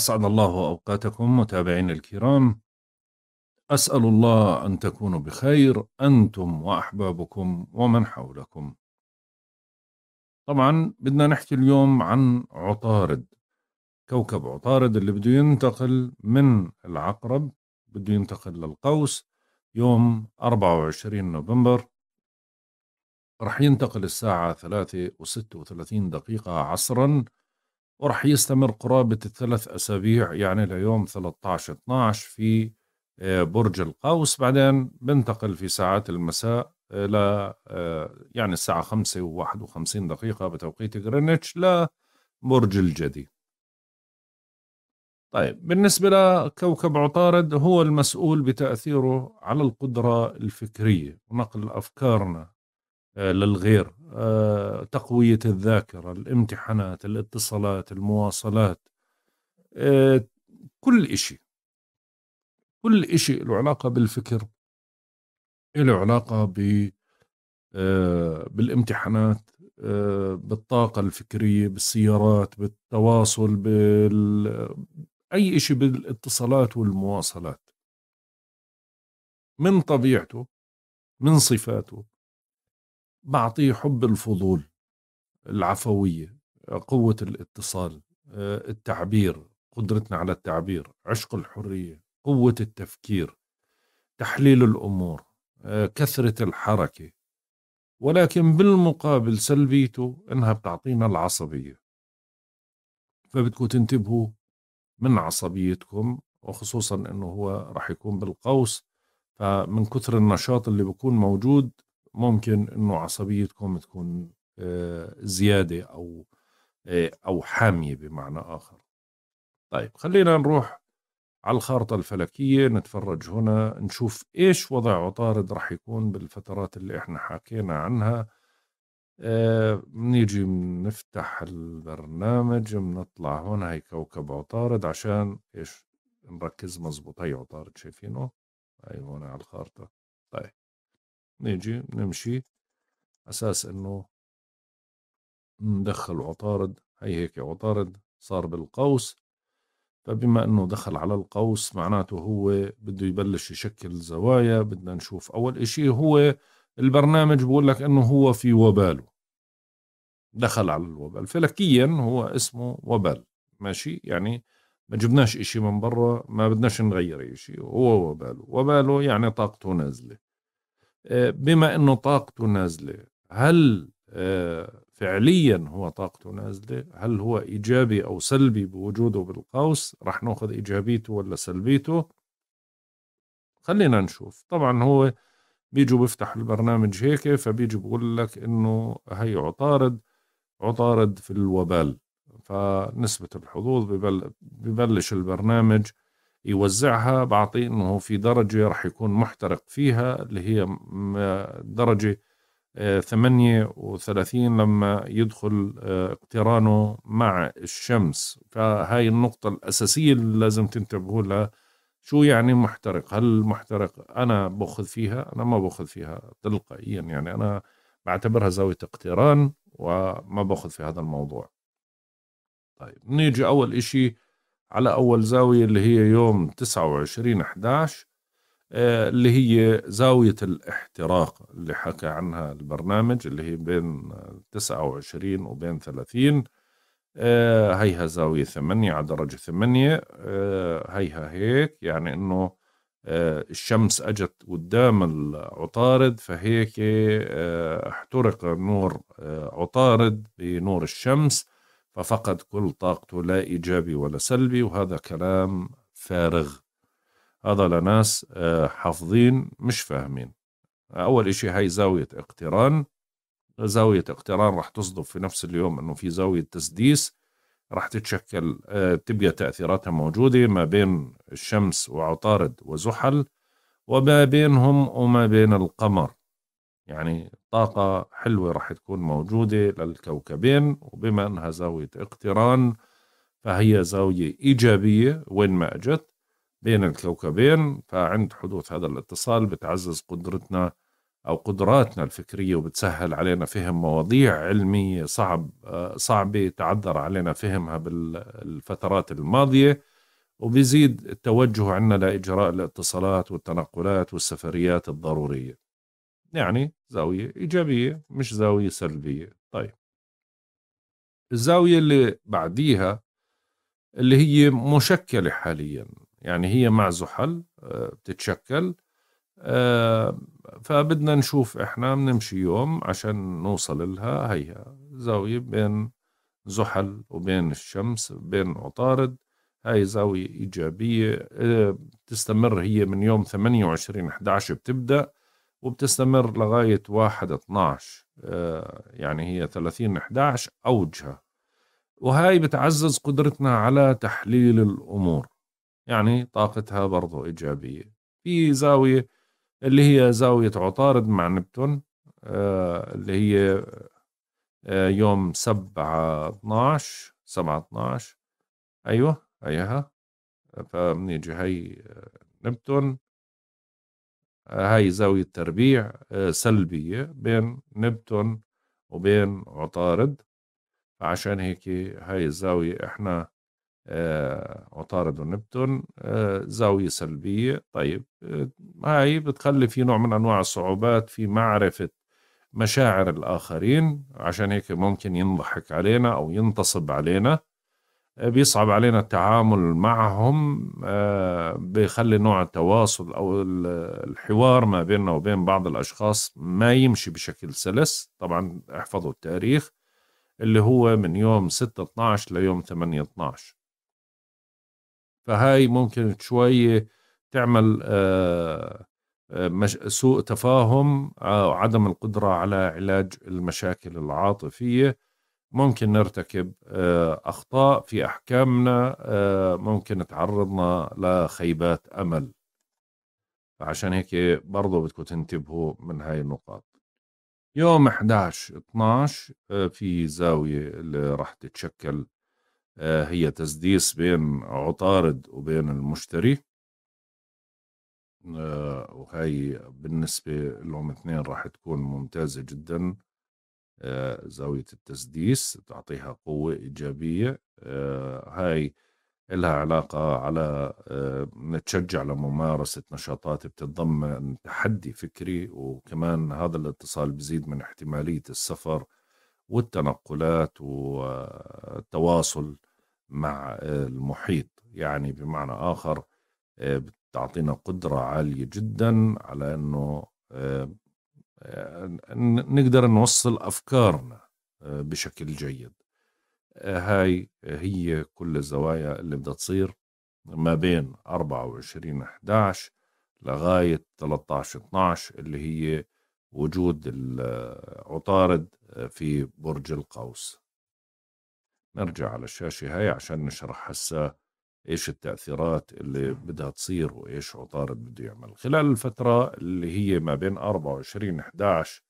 أسعد الله أوقاتكم متابعينا الكرام أسأل الله أن تكونوا بخير أنتم وأحبابكم ومن حولكم طبعا بدنا نحكي اليوم عن عطارد كوكب عطارد اللي بده ينتقل من العقرب بده ينتقل للقوس يوم 24 نوفمبر رح ينتقل الساعة 3 و36 دقيقة عصرا وراح يستمر قرابة الثلاث أسابيع يعني ليوم 13 12 في آه، برج القوس بعدين بنتقل في ساعات المساء آه، ل آه، يعني الساعة 5 و 51 دقيقة بتوقيت غرينتش لبرج الجدي طيب بالنسبة لكوكب عطارد هو المسؤول بتأثيره على القدرة الفكرية ونقل أفكارنا آه، للغير آه، تقوية الذاكرة الامتحانات الاتصالات المواصلات آه، كل إشي كل إشي له علاقة بالفكر له علاقة ب بالامتحانات بالطاقة الفكرية بالسيارات بالتواصل بال... أي إشي بالاتصالات والمواصلات من طبيعته من صفاته بعطيه حب الفضول العفوية قوة الاتصال آه، التعبير قدرتنا على التعبير عشق الحرية قوة التفكير تحليل الأمور آه، كثرة الحركة ولكن بالمقابل سلبيته إنها بتعطينا العصبية فبدكم تنتبهوا من عصبيتكم وخصوصا إنه هو رح يكون بالقوس فمن كثر النشاط اللي بيكون موجود ممكن انه عصبيتكم تكون آه، زياده او آه، او حاميه بمعنى اخر طيب خلينا نروح على الخارطه الفلكيه نتفرج هنا نشوف ايش وضع عطارد راح يكون بالفترات اللي احنا حكينا عنها بنيجي آه، نفتح البرنامج بنطلع هنا هي كوكب عطارد عشان ايش نركز مزبوط هي عطارد شايفينه هي هون على الخارطه طيب نيجي نمشي أساس أنه ندخل عطارد هي هيك عطارد صار بالقوس فبما أنه دخل على القوس معناته هو بده يبلش يشكل زوايا بدنا نشوف أول إشي هو البرنامج بقول لك أنه هو في وباله دخل على الوبال فلكيا هو اسمه وبال ماشي يعني ما جبناش إشي من برا ما بدناش نغير إشي هو وباله وباله يعني طاقته نازلة آه، بما انه طاقته نازله هل آه، فعليا هو طاقته نازله هل هو ايجابي او سلبي بوجوده بالقوس رح ناخذ ايجابيته ولا سلبيته خلينا نشوف طبعا هو بيجوا بيفتح البرنامج هيك فبيجي بقول لك انه هي عطارد عطارد في الوبال فنسبة الحظوظ ببلش البرنامج يوزعها بعطي انه في درجه راح يكون محترق فيها اللي هي درجه 38 آه، لما يدخل آه، اقترانه مع الشمس فهاي النقطة الأساسية اللي لازم تنتبهوا لها شو يعني محترق هل محترق أنا بأخذ فيها أنا ما بأخذ فيها تلقائيا يعني أنا بعتبرها زاوية اقتران وما بأخذ في هذا الموضوع طيب نيجي أول إشي على أول زاوية اللي هي يوم 29 11 آه، اللي هي زاوية الاحتراق اللي حكى عنها البرنامج اللي هي بين 29 وبين 30 آه، هيها زاوية 8 على درجة 8 آه، هيها هيك يعني إنه الشمس أجت قدام العطارد فهيك احترق نور عطارد بنور الشمس ففقد كل طاقته لا إيجابي ولا سلبي وهذا كلام فارغ هذا لناس آه، حافظين مش فاهمين أول إشي هاي زاوية اقتران زاوية اقتران راح تصدف في نفس اليوم أنه في زاوية تسديس راح تتشكل آه، تبقى تأثيراتها موجودة ما بين الشمس وعطارد وزحل وما بينهم وما بين القمر يعني طاقة حلوة رح تكون موجودة للكوكبين وبما أنها زاوية اقتران فهي زاوية إيجابية وين ما أجت بين الكوكبين فعند حدوث هذا الاتصال بتعزز قدرتنا أو قدراتنا الفكرية وبتسهل علينا فهم مواضيع علمية صعب صعبة تعذر علينا فهمها بالفترات الماضية وبيزيد التوجه عنا لإجراء الاتصالات والتنقلات والسفريات الضرورية يعني زاوية إيجابية مش زاوية سلبية طيب الزاوية اللي بعديها اللي هي مشكلة حاليا يعني هي مع زحل آه، بتتشكل آه، فبدنا نشوف احنا بنمشي يوم عشان نوصل لها هي زاوية بين زحل وبين الشمس بين عطارد هاي زاوية إيجابية آه، تستمر هي من يوم 28 11 بتبدأ وبتستمر لغاية واحد اتناش آه، يعني هي ثلاثين احداش أوجها وهاي بتعزز قدرتنا على تحليل الأمور يعني طاقتها برضو إيجابية في زاوية اللي هي زاوية عطارد مع نبتون آه، اللي هي آه، يوم سبعة اتناش سبعة اتناش أيوة أيها فمن هي نبتون هاي زاوية تربيع آه، سلبية بين نبتون وبين عطارد فعشان هيك هاي الزاوية احنا آه، عطارد ونبتون آه، زاوية سلبية طيب هاي بتخلي في نوع من أنواع الصعوبات في معرفة مشاعر الآخرين عشان هيك ممكن ينضحك علينا أو ينتصب علينا بيصعب علينا التعامل معهم آه، بيخلي نوع التواصل أو الحوار ما بيننا وبين بعض الأشخاص ما يمشي بشكل سلس طبعا احفظوا التاريخ اللي هو من يوم 6-12 ليوم 8-12 فهاي ممكن شوي تعمل آه، آه، سوء تفاهم أو عدم القدرة على علاج المشاكل العاطفية ممكن نرتكب آه، أخطاء في أحكامنا آه، ممكن تعرضنا لخيبات أمل فعشان هيك برضو بدكم تنتبهوا من هاي النقاط يوم 11 12 آه، في زاوية اللي راح تتشكل هي تسديس بين عطارد وبين المشتري وهي بالنسبة لهم اثنين راح تكون ممتازة جدا آه، زاوية التسديس تعطيها قوة إيجابية آه، هاي لها علاقة على آه، نتشجع لممارسة نشاطات بتتضمن تحدي فكري وكمان هذا الاتصال بزيد من احتمالية السفر والتنقلات والتواصل مع المحيط يعني بمعنى آخر بتعطينا قدرة عالية جدا على أنه نقدر نوصل أفكارنا آه، بشكل جيد آه، هاي هي كل الزوايا اللي بدها تصير ما بين 24 11 لغاية 13 12 اللي هي وجود العطارد آه، في برج القوس نرجع على الشاشة هاي عشان نشرح هسه ايش التأثيرات اللي بدها تصير وايش عطارد بده يعمل خلال الفترة اللي هي ما بين 24 11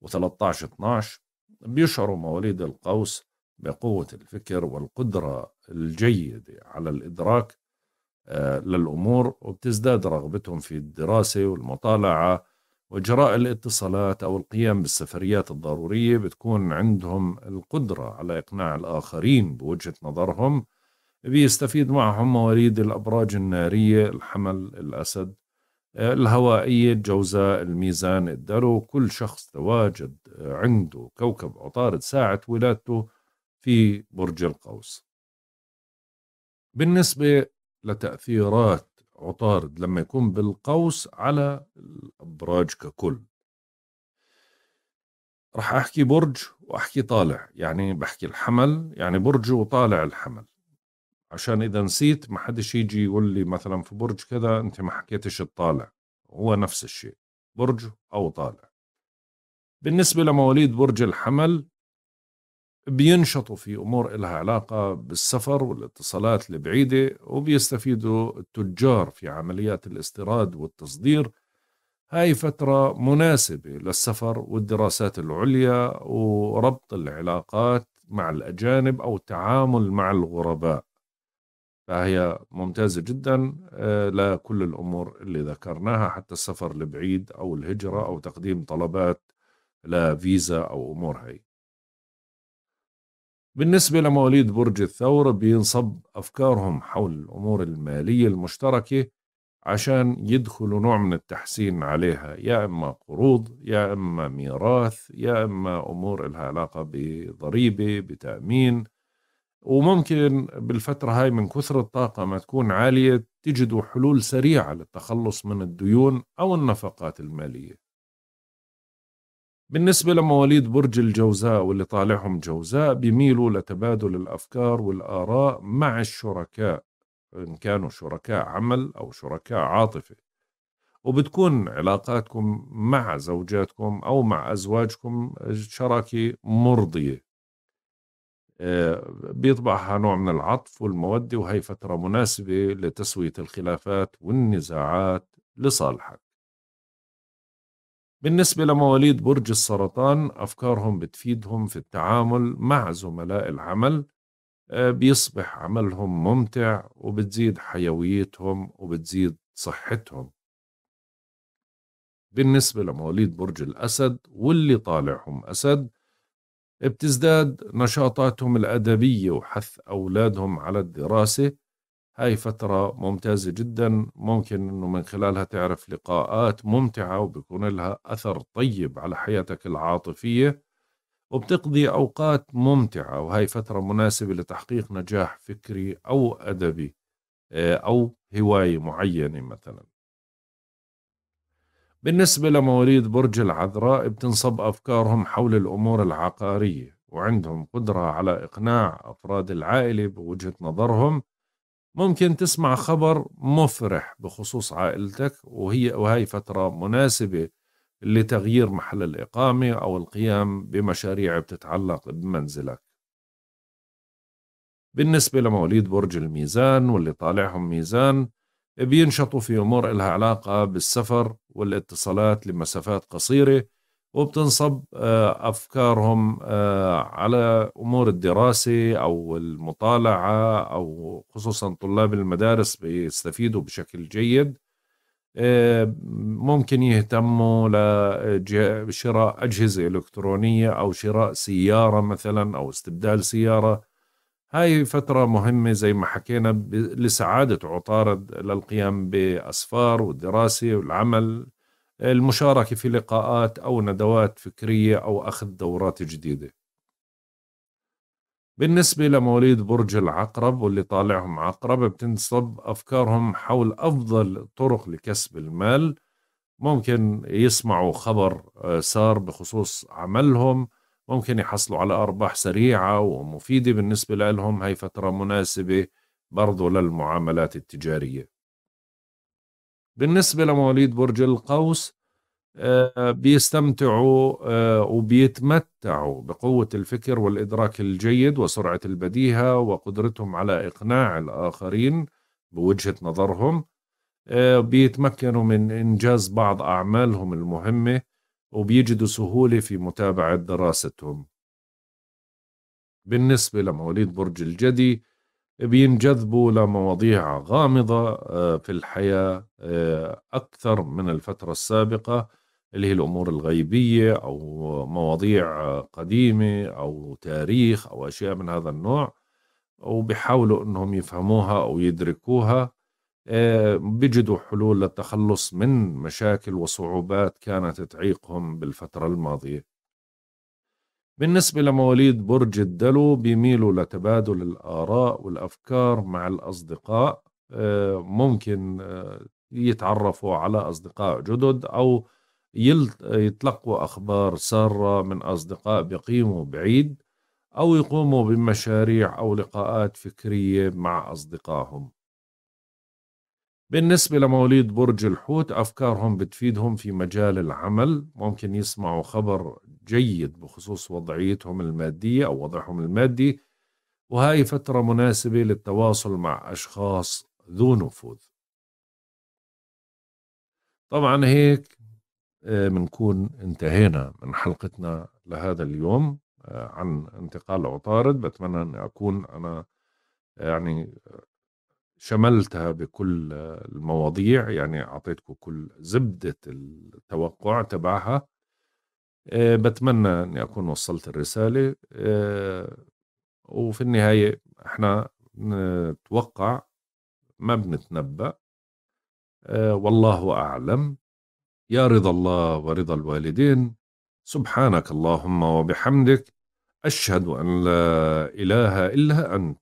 و 13 12 بيشعروا مواليد القوس بقوة الفكر والقدرة الجيدة على الإدراك آه، للأمور وبتزداد رغبتهم في الدراسة والمطالعة وإجراء الاتصالات أو القيام بالسفريات الضرورية بتكون عندهم القدرة على إقناع الآخرين بوجهة نظرهم بيستفيد معهم مواريد الأبراج النارية الحمل الأسد الهوائية الجوزاء الميزان الدرو كل شخص تواجد عنده كوكب عطارد ساعة ولادته في برج القوس بالنسبة لتأثيرات عطارد لما يكون بالقوس على الأبراج ككل رح أحكي برج وأحكي طالع يعني بحكي الحمل يعني برج وطالع الحمل عشان اذا نسيت ما حدش يجي يقول لي مثلا في برج كذا انت ما حكيتش الطالع هو نفس الشيء برج او طالع بالنسبة لمواليد برج الحمل بينشطوا في أمور إلها علاقة بالسفر والاتصالات البعيدة وبيستفيدوا التجار في عمليات الاستيراد والتصدير هاي فترة مناسبة للسفر والدراسات العليا وربط العلاقات مع الأجانب أو التعامل مع الغرباء فهي ممتازة جدا آه، لكل الأمور اللي ذكرناها حتى السفر لبعيد أو الهجرة أو تقديم طلبات لفيزا أو أمور هي بالنسبة لمواليد برج الثور بينصب أفكارهم حول الأمور المالية المشتركة عشان يدخلوا نوع من التحسين عليها يا إما قروض يا إما ميراث يا إما أمور لها علاقة بضريبة بتأمين وممكن بالفترة هاي من كثر الطاقة ما تكون عالية تجدوا حلول سريعة للتخلص من الديون أو النفقات المالية بالنسبة لمواليد برج الجوزاء واللي طالعهم جوزاء بيميلوا لتبادل الأفكار والآراء مع الشركاء إن كانوا شركاء عمل أو شركاء عاطفة وبتكون علاقاتكم مع زوجاتكم أو مع أزواجكم شراكة مرضية بيطبعها نوع من العطف والمودة وهي فترة مناسبة لتسوية الخلافات والنزاعات لصالحك بالنسبة لمواليد برج السرطان أفكارهم بتفيدهم في التعامل مع زملاء العمل آه، بيصبح عملهم ممتع وبتزيد حيويتهم وبتزيد صحتهم بالنسبة لمواليد برج الأسد واللي طالعهم أسد بتزداد نشاطاتهم الأدبية وحث أولادهم على الدراسة هاي فترة ممتازة جدا ممكن أنه من خلالها تعرف لقاءات ممتعة وبيكون لها أثر طيب على حياتك العاطفية وبتقضي أوقات ممتعة وهي فترة مناسبة لتحقيق نجاح فكري أو أدبي آه، أو هواية معينة مثلاً بالنسبة لمواليد برج العذراء بتنصب أفكارهم حول الأمور العقارية وعندهم قدرة على إقناع أفراد العائلة بوجهة نظرهم ممكن تسمع خبر مفرح بخصوص عائلتك وهي وهي فترة مناسبة لتغيير محل الإقامة أو القيام بمشاريع بتتعلق بمنزلك بالنسبة لمواليد برج الميزان واللي طالعهم ميزان بينشطوا في أمور إلها علاقة بالسفر والاتصالات لمسافات قصيرة وبتنصب آه، أفكارهم آه، على أمور الدراسة أو المطالعة أو خصوصا طلاب المدارس بيستفيدوا بشكل جيد آه، ممكن يهتموا لشراء أجهزة إلكترونية أو شراء سيارة مثلا أو استبدال سيارة هاي فترة مهمة زي ما حكينا لسعادة عطارد للقيام بأسفار والدراسة والعمل المشاركة في لقاءات أو ندوات فكرية أو أخذ دورات جديدة بالنسبة لمواليد برج العقرب واللي طالعهم عقرب بتنصب أفكارهم حول أفضل طرق لكسب المال ممكن يسمعوا خبر آه، سار بخصوص عملهم ممكن يحصلوا على أرباح سريعة ومفيدة بالنسبة لهم هي فترة مناسبة برضو للمعاملات التجارية بالنسبة لمواليد برج القوس آه، بيستمتعوا آه، وبيتمتعوا بقوة الفكر والإدراك الجيد وسرعة البديهة وقدرتهم على إقناع الآخرين بوجهة نظرهم آه، بيتمكنوا من إنجاز بعض أعمالهم المهمة وبيجدوا سهولة في متابعة دراستهم بالنسبة لمواليد برج الجدي بينجذبوا لمواضيع غامضة آه، في الحياة آه، أكثر من الفترة السابقة اللي هي الأمور الغيبية أو مواضيع قديمة أو تاريخ أو أشياء من هذا النوع وبيحاولوا أنهم يفهموها أو يدركوها آه، بيجدوا حلول للتخلص من مشاكل وصعوبات كانت تعيقهم بالفترة الماضية بالنسبة لمواليد برج الدلو بيميلوا لتبادل الآراء والأفكار مع الأصدقاء آه، ممكن آه، يتعرفوا على أصدقاء جدد أو يتلقوا أخبار سارة من أصدقاء بقيموا بعيد أو يقوموا بمشاريع أو لقاءات فكرية مع أصدقائهم بالنسبة لمواليد برج الحوت أفكارهم بتفيدهم في مجال العمل ممكن يسمعوا خبر جيد بخصوص وضعيتهم المادية أو وضعهم المادي وهاي فترة مناسبة للتواصل مع أشخاص ذو نفوذ طبعا هيك بنكون آه، انتهينا من حلقتنا لهذا اليوم آه، عن انتقال عطارد بتمنى أن أكون أنا آه، يعني شملتها بكل المواضيع يعني أعطيتكم كل زبدة التوقع تبعها آه، بتمنى أني أكون وصلت الرسالة آه، وفي النهاية احنا نتوقع ما بنتنبأ آه، والله أعلم يا رضا الله ورضا الوالدين سبحانك اللهم وبحمدك أشهد أن لا إله إلا أنت